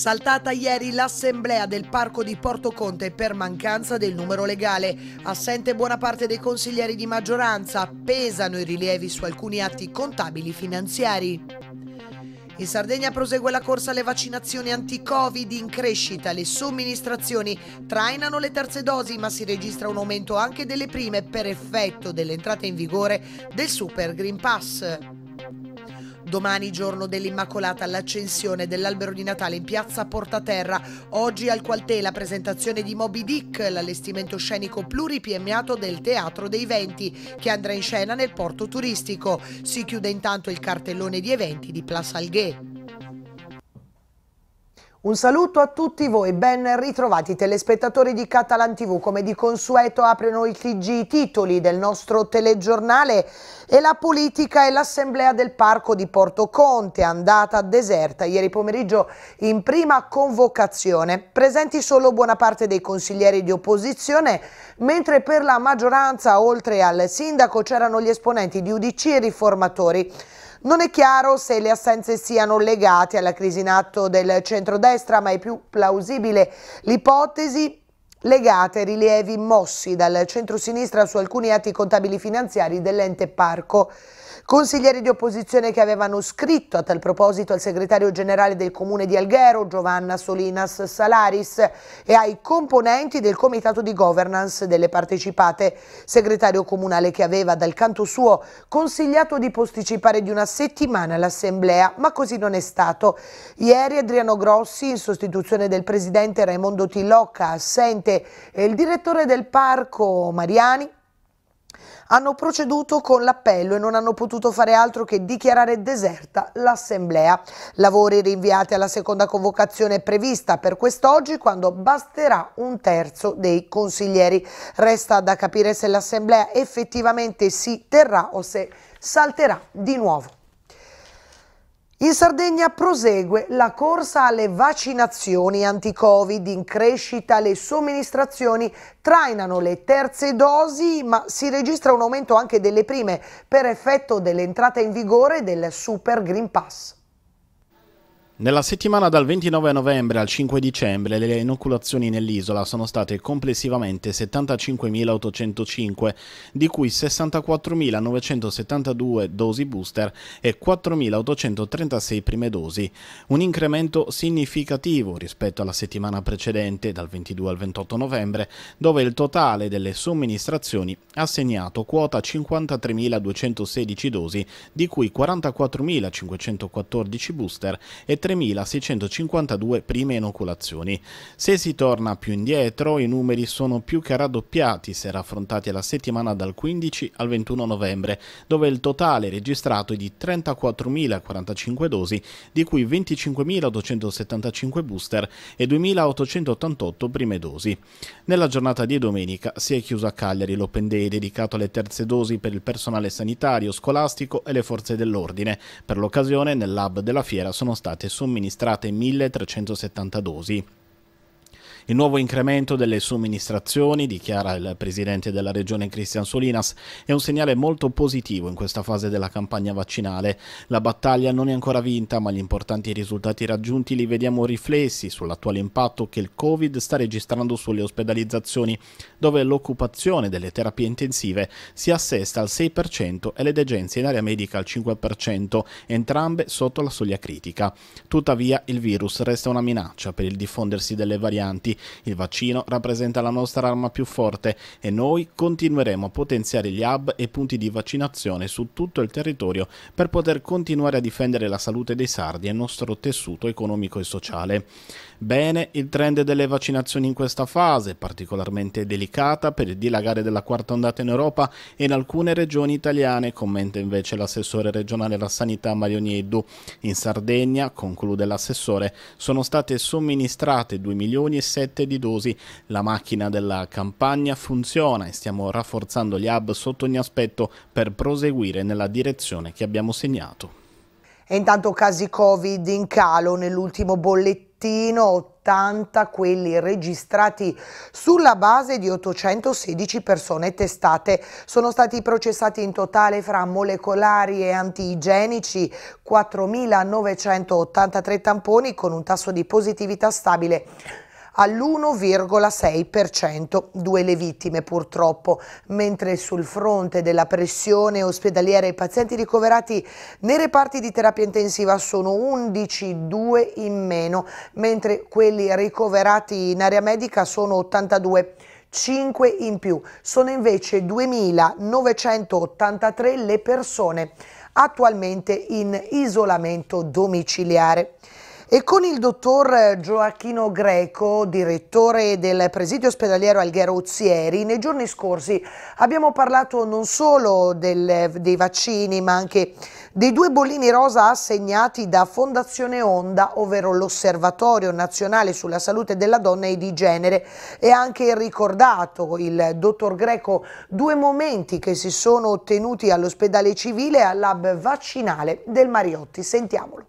Saltata ieri l'assemblea del parco di Porto Conte per mancanza del numero legale. Assente buona parte dei consiglieri di maggioranza, pesano i rilievi su alcuni atti contabili finanziari. In Sardegna prosegue la corsa alle vaccinazioni anti-Covid in crescita. Le somministrazioni trainano le terze dosi, ma si registra un aumento anche delle prime per effetto dell'entrata in vigore del Super Green Pass. Domani, giorno dell'Immacolata, l'accensione dell'albero di Natale in piazza Portaterra. Oggi al Qualtè la presentazione di Moby Dick, l'allestimento scenico pluripiemiato del Teatro dei Venti, che andrà in scena nel porto turistico. Si chiude intanto il cartellone di eventi di Place Alghe. Un saluto a tutti voi, ben ritrovati telespettatori di Catalan TV. Come di consueto aprono il TG i titoli del nostro telegiornale e la politica e l'assemblea del parco di Porto Conte, andata deserta ieri pomeriggio in prima convocazione. Presenti solo buona parte dei consiglieri di opposizione, mentre per la maggioranza, oltre al sindaco, c'erano gli esponenti di Udici e riformatori. Non è chiaro se le assenze siano legate alla crisi in atto del centrodestra, ma è più plausibile l'ipotesi legate ai rilievi mossi dal centro-sinistra su alcuni atti contabili finanziari dell'ente parco. Consiglieri di opposizione che avevano scritto a tal proposito al segretario generale del comune di Alghero, Giovanna Solinas Salaris, e ai componenti del comitato di governance delle partecipate, segretario comunale che aveva dal canto suo consigliato di posticipare di una settimana l'assemblea, ma così non è stato. Ieri Adriano Grossi, in sostituzione del presidente Raimondo Tillocca, assente, e il direttore del parco Mariani hanno proceduto con l'appello e non hanno potuto fare altro che dichiarare deserta l'assemblea. Lavori rinviati alla seconda convocazione prevista per quest'oggi quando basterà un terzo dei consiglieri. Resta da capire se l'assemblea effettivamente si terrà o se salterà di nuovo. In Sardegna prosegue la corsa alle vaccinazioni anti-Covid, in crescita le somministrazioni trainano le terze dosi, ma si registra un aumento anche delle prime per effetto dell'entrata in vigore del Super Green Pass. Nella settimana dal 29 novembre al 5 dicembre le inoculazioni nell'isola sono state complessivamente 75.805, di cui 64.972 dosi booster e 4.836 prime dosi, un incremento significativo rispetto alla settimana precedente dal 22 al 28 novembre, dove il totale delle somministrazioni ha segnato quota 53.216 dosi, di cui 44.514 booster e 3.000 3.652 prime inoculazioni. Se si torna più indietro, i numeri sono più che raddoppiati se raffrontati alla settimana dal 15 al 21 novembre, dove il totale registrato è di 34.045 dosi, di cui 25.275 booster e 2.888 prime dosi. Nella giornata di domenica si è chiuso a Cagliari l'Open Day dedicato alle terze dosi per il personale sanitario, scolastico e le forze dell'ordine. Per l'occasione nel lab della fiera sono state somministrate 1370 dosi. Il nuovo incremento delle somministrazioni, dichiara il presidente della regione Cristian Solinas, è un segnale molto positivo in questa fase della campagna vaccinale. La battaglia non è ancora vinta, ma gli importanti risultati raggiunti li vediamo riflessi sull'attuale impatto che il Covid sta registrando sulle ospedalizzazioni, dove l'occupazione delle terapie intensive si assesta al 6% e le degenze in area medica al 5%, entrambe sotto la soglia critica. Tuttavia il virus resta una minaccia per il diffondersi delle varianti tutti. Il vaccino rappresenta la nostra arma più forte e noi continueremo a potenziare gli hub e punti di vaccinazione su tutto il territorio per poter continuare a difendere la salute dei sardi e il nostro tessuto economico e sociale. Bene il trend delle vaccinazioni in questa fase, particolarmente delicata per il dilagare della quarta ondata in Europa e in alcune regioni italiane, commenta invece l'assessore regionale alla sanità Mario Nieddu. In Sardegna, conclude l'assessore, sono state somministrate 2 milioni e 6 7 di dosi. La macchina della campagna funziona e stiamo rafforzando gli hub sotto ogni aspetto per proseguire nella direzione che abbiamo segnato. E intanto casi Covid in calo nell'ultimo bollettino, 80 quelli registrati sulla base di 816 persone testate. Sono stati processati in totale fra molecolari e antigenici 4.983 tamponi con un tasso di positività stabile all'1,6%, due le vittime purtroppo, mentre sul fronte della pressione ospedaliera i pazienti ricoverati nei reparti di terapia intensiva sono 11, 2 in meno, mentre quelli ricoverati in area medica sono 82. 5 in più. Sono invece 2.983 le persone attualmente in isolamento domiciliare. E con il dottor Gioacchino Greco, direttore del presidio ospedaliero Alghero Uzzieri, nei giorni scorsi abbiamo parlato non solo del, dei vaccini, ma anche dei due bollini rosa assegnati da Fondazione Onda, ovvero l'Osservatorio Nazionale sulla Salute della Donna e di Genere, e anche ricordato il dottor Greco due momenti che si sono ottenuti all'ospedale civile e al lab vaccinale del Mariotti. Sentiamolo.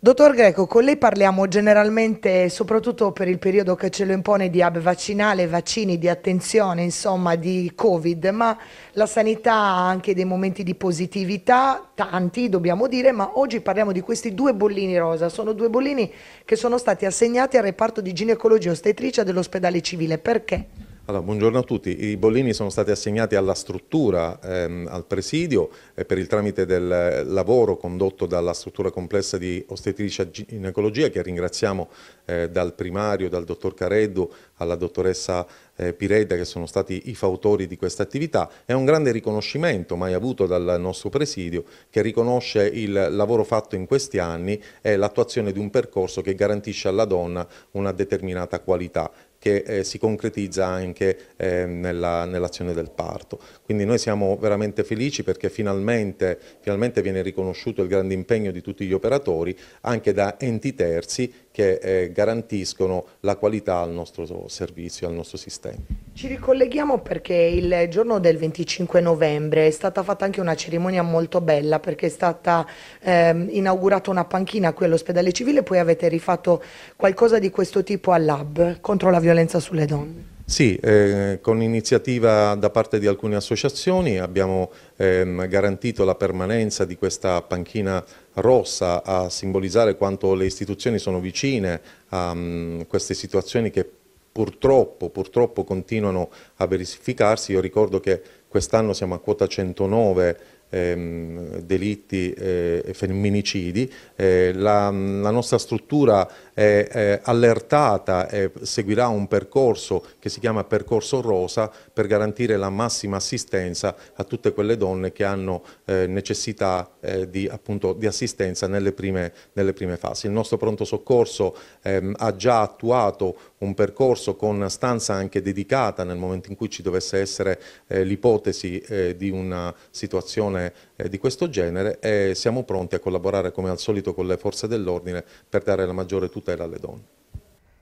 Dottor Greco, con lei parliamo generalmente, soprattutto per il periodo che ce lo impone, di hub vaccinale, vaccini, di attenzione, insomma, di Covid, ma la sanità ha anche dei momenti di positività, tanti dobbiamo dire, ma oggi parliamo di questi due bollini rosa. Sono due bollini che sono stati assegnati al reparto di ginecologia ostetricia dell'ospedale civile. Perché? Allora, buongiorno a tutti. I bollini sono stati assegnati alla struttura, ehm, al presidio, eh, per il tramite del eh, lavoro condotto dalla struttura complessa di ostetricia ginecologia, che ringraziamo eh, dal primario, dal dottor Careddu, alla dottoressa eh, Piredda, che sono stati i fautori di questa attività. È un grande riconoscimento mai avuto dal nostro presidio, che riconosce il lavoro fatto in questi anni e l'attuazione di un percorso che garantisce alla donna una determinata qualità che eh, si concretizza anche eh, nell'azione nell del parto. Quindi noi siamo veramente felici perché finalmente, finalmente, viene riconosciuto il grande impegno di tutti gli operatori anche da enti terzi che eh, garantiscono la qualità al nostro servizio, al nostro sistema. Ci ricolleghiamo perché il giorno del 25 novembre è stata fatta anche una cerimonia molto bella perché è stata ehm, inaugurata una panchina qui all'ospedale civile, poi avete rifatto qualcosa di questo tipo al lab contro la violenza violenza sulle donne. Sì, eh, con iniziativa da parte di alcune associazioni abbiamo ehm, garantito la permanenza di questa panchina rossa a simbolizzare quanto le istituzioni sono vicine a um, queste situazioni che purtroppo, purtroppo continuano a verificarsi. Io ricordo che quest'anno siamo a quota 109 ehm, delitti eh, e eh, femminicidi. Eh, la, mm, la, nostra struttura è allertata e seguirà un percorso che si chiama percorso rosa per garantire la massima assistenza a tutte quelle donne che hanno eh, necessità eh, di, appunto, di assistenza nelle prime, nelle prime, fasi. Il nostro pronto soccorso ehm, ha già attuato un percorso con stanza anche dedicata nel momento in cui ci dovesse essere eh, l'ipotesi eh, di una situazione eh, di questo genere e siamo pronti a collaborare come al solito con le forze dell'ordine per dare la maggiore tutela tutela alle donne.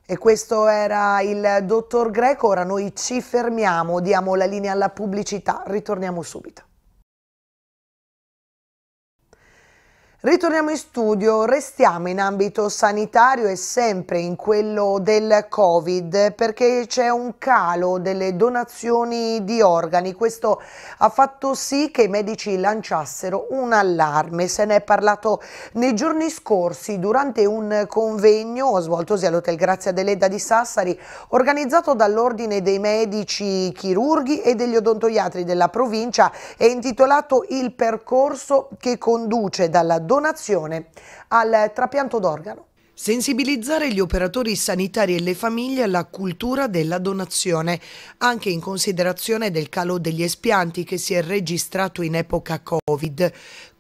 E questo era il dottor Greco, ora noi ci fermiamo, diamo la linea alla pubblicità, ritorniamo subito. Ritorniamo in studio, restiamo in ambito sanitario e sempre in quello del Covid perché c'è un calo delle donazioni di organi. Questo ha fatto sì che i medici lanciassero un allarme. Se ne è parlato nei giorni scorsi durante un convegno svoltosi all'Hotel Grazia dell'Edda di Sassari organizzato dall'Ordine dei Medici Chirurghi e degli Odontoiatri della provincia e intitolato Il percorso che conduce dalla donazione al trapianto d'organo. Sensibilizzare gli operatori sanitari e le famiglie alla cultura della donazione, anche in considerazione del calo degli espianti che si è registrato in epoca Covid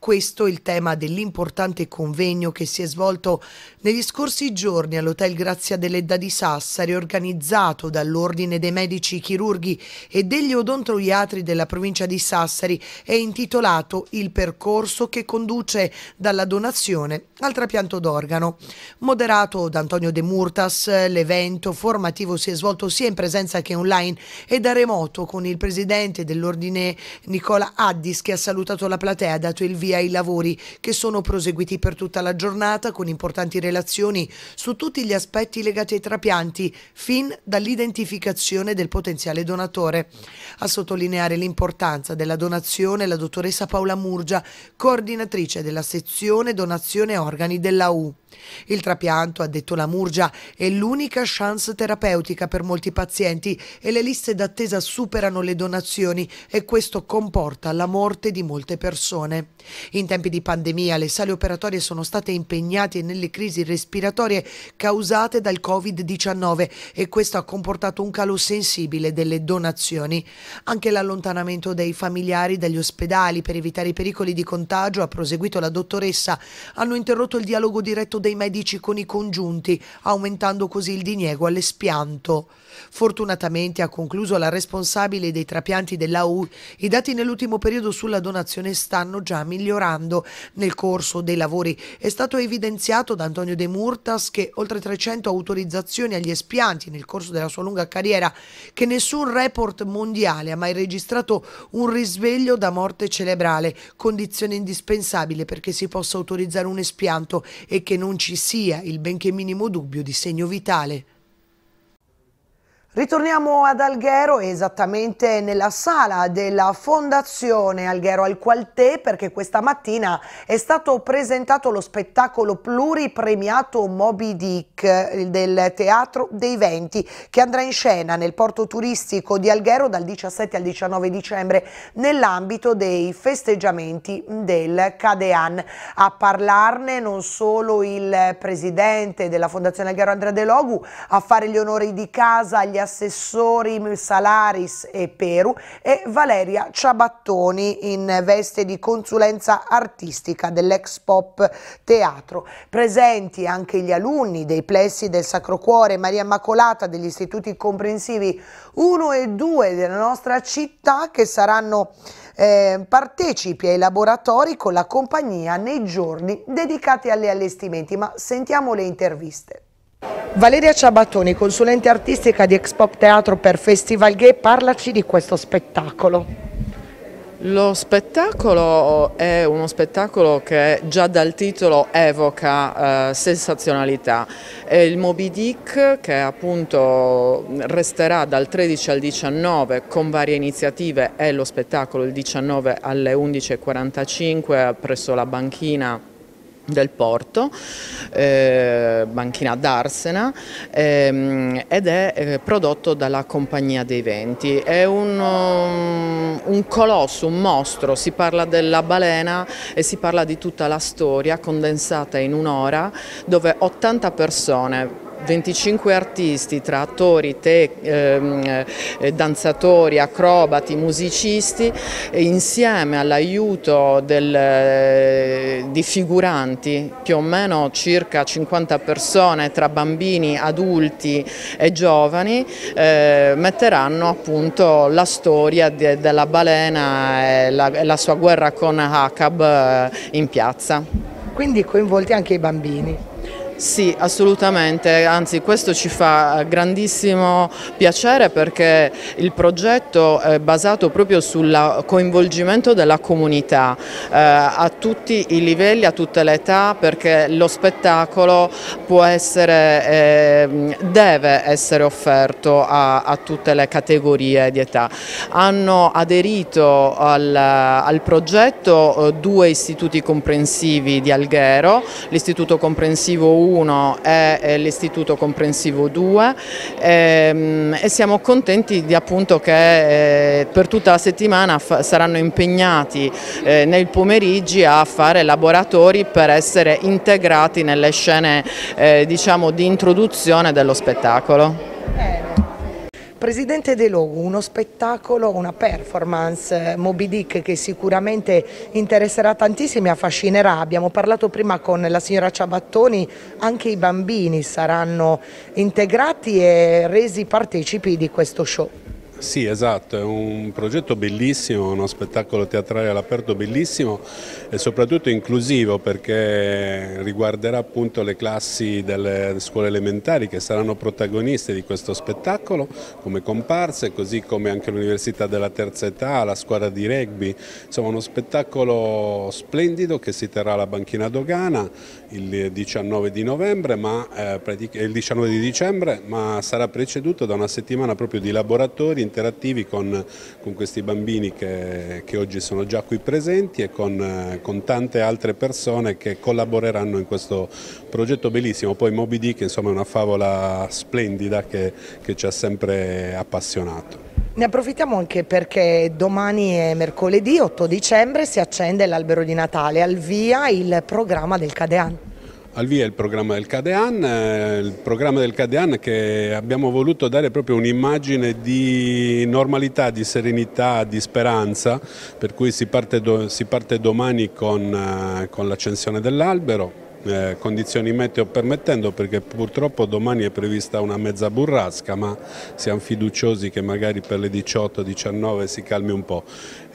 questo il tema dell'importante convegno che si è svolto negli scorsi giorni all'Hotel Grazia dell'Edda di Sassari, organizzato dall'Ordine dei Medici Chirurghi e degli Odontoiatri della provincia di Sassari è intitolato Il percorso che conduce dalla donazione al trapianto d'organo. Moderato da Antonio De Murtas, l'evento formativo si è svolto sia in presenza che online e da remoto con il presidente dell'Ordine Nicola Addis che ha salutato la platea e ha dato il via i lavori che sono proseguiti per tutta la giornata con importanti relazioni su tutti gli aspetti legati ai trapianti, fin dall'identificazione del potenziale donatore. A sottolineare l'importanza della donazione la dottoressa Paola Murgia, coordinatrice della sezione donazione organi della U. Il trapianto, ha detto la Murgia, è l'unica chance terapeutica per molti pazienti e le liste d'attesa superano le donazioni e questo comporta la morte di molte persone. In tempi di pandemia le sale operatorie sono state impegnate nelle crisi respiratorie causate dal Covid-19 e questo ha comportato un calo sensibile delle donazioni. Anche l'allontanamento dei familiari dagli ospedali per evitare i pericoli di contagio, ha proseguito la dottoressa, hanno interrotto il dialogo diretto dei medici con i congiunti, aumentando così il diniego all'espianto. Fortunatamente ha concluso la responsabile dei trapianti della U. I dati nell'ultimo periodo sulla donazione stanno già migliorando. Nel corso dei lavori è stato evidenziato da Antonio De Murtas che oltre 300 autorizzazioni agli espianti nel corso della sua lunga carriera, che nessun report mondiale ha mai registrato un risveglio da morte cerebrale, condizione indispensabile perché si possa autorizzare un espianto e che non ci sia il benché minimo dubbio di segno vitale. Ritorniamo ad Alghero, esattamente nella sala della Fondazione Alghero al Qualtè, perché questa mattina è stato presentato lo spettacolo pluripremiato Moby Dick del Teatro dei Venti, che andrà in scena nel porto turistico di Alghero dal 17 al 19 dicembre nell'ambito dei festeggiamenti del Cadean. A parlarne non solo il presidente della Fondazione Alghero Andrea De Logu, a fare gli onori di casa agli assistenti, assessori Salaris e Peru e Valeria Ciabattoni in veste di consulenza artistica dell'ex pop teatro. Presenti anche gli alunni dei plessi del Sacro Cuore Maria Immacolata degli istituti comprensivi 1 e 2 della nostra città che saranno eh, partecipi ai laboratori con la compagnia nei giorni dedicati agli allestimenti, ma sentiamo le interviste. Valeria Ciabatoni, consulente artistica di Expop Teatro per Festival Gay, parlaci di questo spettacolo. Lo spettacolo è uno spettacolo che già dal titolo evoca eh, sensazionalità. È il Moby Dick che appunto resterà dal 13 al 19 con varie iniziative, è lo spettacolo il 19 alle 11.45 presso la banchina del porto, eh, banchina d'Arsena ehm, ed è eh, prodotto dalla Compagnia dei Venti. È un, um, un, colosso, un mostro, si parla della balena e si parla di tutta la storia condensata in un'ora dove 80 persone 25 artisti tra attori, te, ehm, eh, danzatori, acrobati, musicisti, insieme all'aiuto eh, di figuranti, più o meno circa 50 persone tra bambini, adulti e giovani, eh, metteranno appunto la storia de, della balena e la, e la sua guerra con Hakab eh, in piazza. Quindi coinvolti anche i bambini? Sì, assolutamente, anzi questo ci fa eh, grandissimo piacere perché il progetto è basato proprio sul coinvolgimento della comunità eh, a tutti i livelli, a tutte le età perché lo spettacolo può essere, eh, deve essere offerto a, a, tutte le categorie di età. Hanno aderito al, al progetto eh, due istituti comprensivi di Alghero, l'istituto comprensivo 1 1 e l'Istituto Comprensivo 2 ehm, e, siamo contenti di, appunto, che eh, per tutta la settimana saranno impegnati eh, nel pomeriggio a fare laboratori per essere integrati nelle scene eh, diciamo, di introduzione dello spettacolo. Presidente De Logu, uno spettacolo, una performance eh, Moby Dick che sicuramente interesserà tantissimi e affascinerà. Abbiamo parlato prima con la signora Ciabattoni, anche i bambini saranno integrati e resi partecipi di questo show. Sì, esatto, è un progetto bellissimo, uno spettacolo teatrale all'aperto bellissimo e soprattutto inclusivo perché riguarderà appunto le classi delle scuole elementari che saranno protagoniste di questo spettacolo come comparse, così come anche l'Università della Terza Età, la squadra di rugby, insomma uno spettacolo splendido che si terrà alla Banchina Dogana il 19 di, novembre, ma, eh, il 19 di dicembre, ma sarà preceduto da una settimana proprio di laboratori interattivi con, con questi bambini che, che, oggi sono già qui presenti e con, eh, con, tante altre persone che collaboreranno in questo progetto bellissimo. Poi Moby Dick insomma, è una favola splendida che, che ci ha sempre appassionato. Ne approfittiamo anche perché domani è mercoledì 8 dicembre si accende l'albero di Natale, al via il programma del Cadean al via il programma del CADEAN, eh, il programma del CADEAN che abbiamo voluto dare proprio un'immagine di normalità, di serenità, di speranza, per cui si parte, do, si parte domani con, eh, con l'accensione dell'albero, eh, condizioni meteo permettendo perché purtroppo domani è prevista una mezza burrasca ma siamo fiduciosi che magari per le 18-19 si calmi un po'.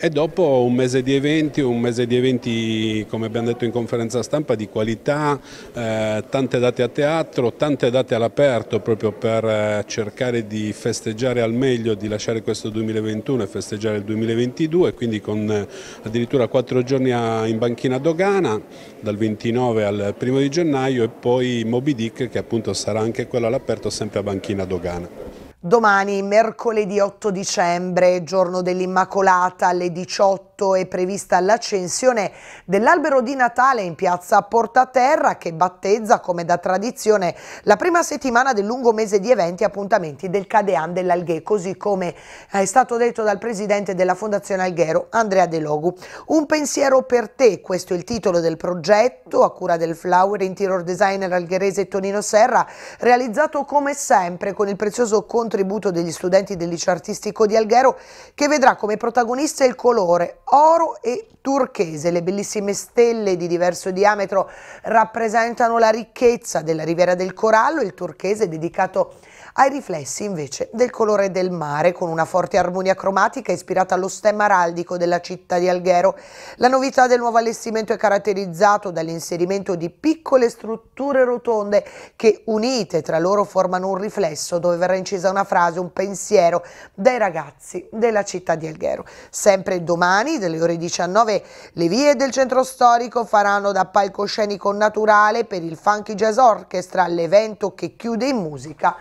E dopo un mese di eventi, un mese di eventi come abbiamo detto in conferenza stampa di qualità, eh, tante date a teatro, tante date all'aperto proprio per eh, cercare di festeggiare al meglio, di lasciare questo 2021 e festeggiare il 2022, quindi con eh, addirittura quattro giorni in banchina dogana dal 29 al 1 di gennaio e poi Moby Dick che appunto sarà anche quello all'aperto sempre a banchina dogana. Domani, mercoledì 8 dicembre, giorno dell'Immacolata alle 18 18 è prevista l'accensione dell'albero di Natale in piazza Portaterra che battezza come da tradizione la prima settimana del lungo mese di eventi e appuntamenti del Cadean dell'Alghe, così come è stato detto dal presidente della Fondazione Alghero, Andrea De Logu. Un pensiero per te, questo è il titolo del progetto a cura del flower interior designer algherese Tonino Serra, realizzato come sempre con il prezioso contributo degli studenti del liceo artistico di Alghero che vedrà come protagonista il colore, oro e turchese. Le bellissime stelle di diverso diametro rappresentano la ricchezza della Riviera del Corallo, il turchese è dedicato a ai riflessi invece del colore del mare con una forte armonia cromatica ispirata allo stemma araldico della città di Alghero. La novità del nuovo allestimento è caratterizzato dall'inserimento di piccole strutture rotonde che unite tra loro formano un riflesso dove verrà incisa una frase, un pensiero dai ragazzi della città di Alghero. Sempre domani, dalle ore 19, le vie del centro storico faranno da palcoscenico naturale per il Funky Jazz Orchestra, l'evento che chiude in musica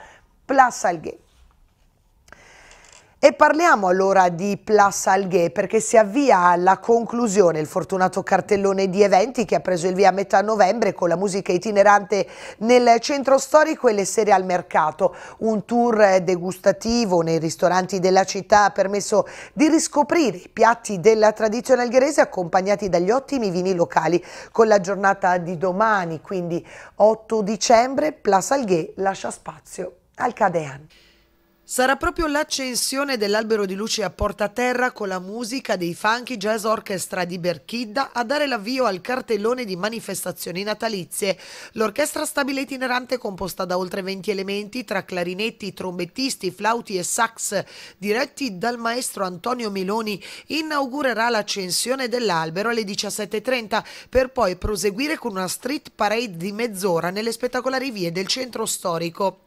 place alghe. E parliamo allora di Place Alghe perché si avvia alla conclusione il fortunato cartellone di eventi che ha preso il via a metà novembre con la musica itinerante nel centro storico e le sere al mercato. Un tour degustativo nei ristoranti della città ha permesso di riscoprire i piatti della tradizione algherese accompagnati dagli ottimi vini locali. Con la giornata di domani, quindi 8 dicembre, Place Alghe lascia spazio al-Qadean. Sarà proprio l'accensione dell'albero di luce a Porta Terra con la musica dei Funky Jazz Orchestra di Berchidda a dare l'avvio al cartellone di manifestazioni natalizie. L'orchestra stabile itinerante composta da oltre 20 elementi tra clarinetti, trombettisti, flauti e sax diretti dal maestro Antonio Meloni inaugurerà l'accensione dell'albero alle 17.30 per poi proseguire con una street parade di mezz'ora nelle spettacolari vie del centro storico.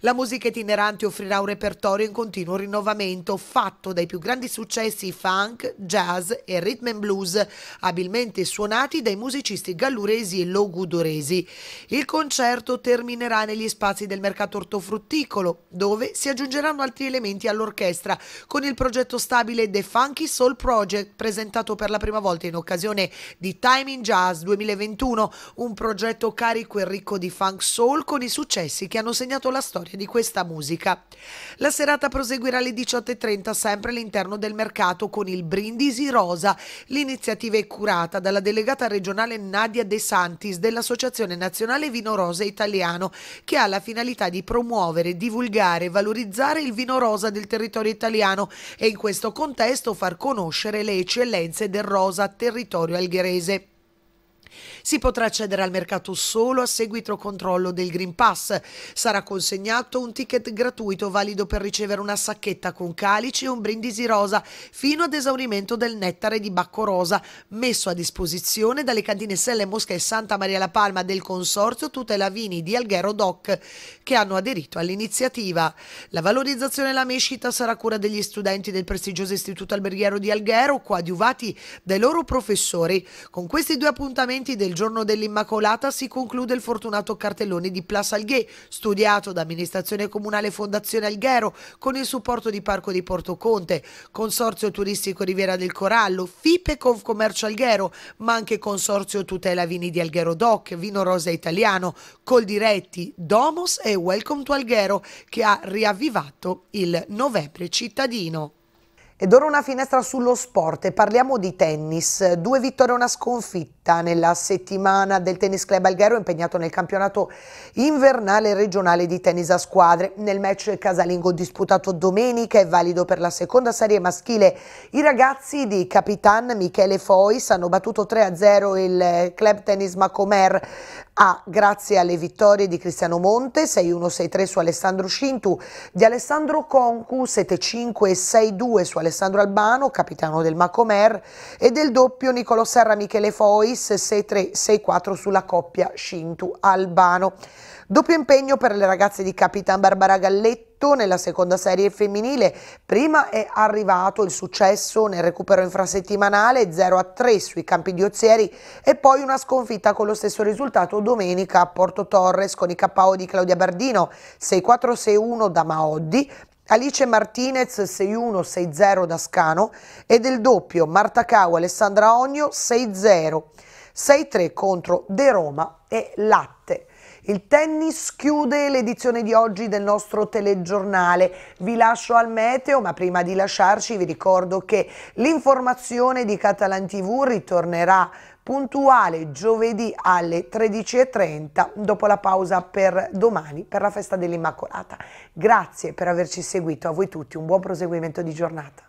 La musica itinerante offrirà un repertorio in continuo rinnovamento fatto dai più grandi successi funk, jazz e rhythm and blues, abilmente suonati dai musicisti galluresi e logudoresi. Il concerto terminerà negli spazi del mercato ortofrutticolo, dove si aggiungeranno altri elementi all'orchestra con il progetto stabile The Funky Soul Project, presentato per la prima volta in occasione di Timing Jazz 2021, un progetto carico e ricco di funk soul con i successi che hanno segnato la la storia di questa musica. La serata proseguirà alle 18.30 sempre all'interno del mercato con il Brindisi Rosa. L'iniziativa è curata dalla delegata regionale Nadia De Santis dell'Associazione Nazionale Vino Rosa Italiano che ha la finalità di promuovere, divulgare e valorizzare il vino rosa del territorio italiano e in questo contesto far conoscere le eccellenze del rosa territorio algherese. Si potrà accedere al mercato solo a seguito controllo del Green Pass. Sarà consegnato un ticket gratuito valido per ricevere una sacchetta con calici e un brindisi rosa fino ad esaurimento del nettare di Bacco Rosa messo a disposizione dalle cantine Selle Mosca e Santa Maria la Palma del Consorzio Tutela Vini di Alghero Doc che hanno aderito all'iniziativa. La valorizzazione e la mescita sarà cura degli studenti del prestigioso istituto alberghiero di Alghero coadiuvati dai loro professori. Con questi due appuntamenti del giorno dell'Immacolata si conclude il fortunato cartellone di Place Alghè, studiato da amministrazione comunale Fondazione Alghero con il supporto di Parco di Porto Conte, Consorzio Turistico Riviera del Corallo, FIPE Confcommercio Alghero, ma anche Consorzio Tutela Vini di Alghero Doc, Vino Rosa Italiano, Coldiretti, Domos e Welcome to Alghero che ha riavvivato il novembre cittadino. Ed ora una finestra sullo sport parliamo di tennis. Due vittorie e una sconfitta nella settimana del Tennis Club Alghero impegnato nel campionato invernale regionale di tennis a squadre. Nel match casalingo disputato domenica e valido per la seconda serie maschile, i ragazzi di Capitan Michele Fois hanno battuto 3-0 il Club Tennis Macomer a grazie alle vittorie di Cristiano Monte 6-1-6-3 su Alessandro Scintu, di Alessandro Concu 7-5-6-2 su Alessandro Alessandro Albano, capitano del Macomer, e del doppio Nicolo Serra Michele Fois 6-3-6-4 sulla coppia Shintu Albano. Doppio impegno per le ragazze di Capitan Barbara Galletto nella seconda serie femminile. Prima è arrivato il successo nel recupero infrasettimanale 0-3 sui campi di Ozieri e poi una sconfitta con lo stesso risultato domenica a Porto Torres con i KO di Claudia Bardino 6-4-6-1 da Maoddi Alice Martinez 6-1-6-0 Dascano e del doppio Marta Cau Alessandra Ogno 6-0 6-3 contro De Roma e Latte. Il tennis chiude l'edizione di oggi del nostro telegiornale. Vi lascio al meteo, ma prima di lasciarci vi ricordo che l'informazione di Catalan TV ritornerà puntuale giovedì alle 13.30 dopo la pausa per domani per la festa dell'Immacolata. Grazie per averci seguito, a voi tutti un buon proseguimento di giornata.